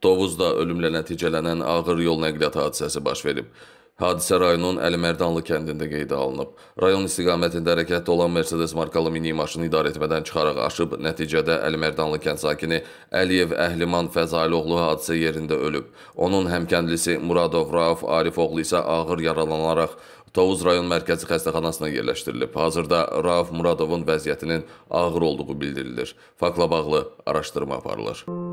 Tovuzda ölümlə nəticələnən ağır yol nəqliyyatı hadisəsi baş verib. Hadisə rayonun Əlimərdanlı kəndində qeydə alınıb. Rayon istiqamətində hərəkətdə olan Mercedes markalı mini maşını idarə etmədən çıxaraq aşıb, nəticədə Əlimərdanlı kənd sakini Əliyev Əhliman Fəzailoğlu hadisə yerində ölüb. Onun həmkəndlisi Muradov Rauf Arifoğlu isə ağır yaralanaraq Tovuz rayon mərkəzi xəstəxanasına yerləşdirilib. Hazırda Rauf Muradovun vəziyyətinin ağır olduğu bildirilir. Faktla bağlı araşdırma aparılır.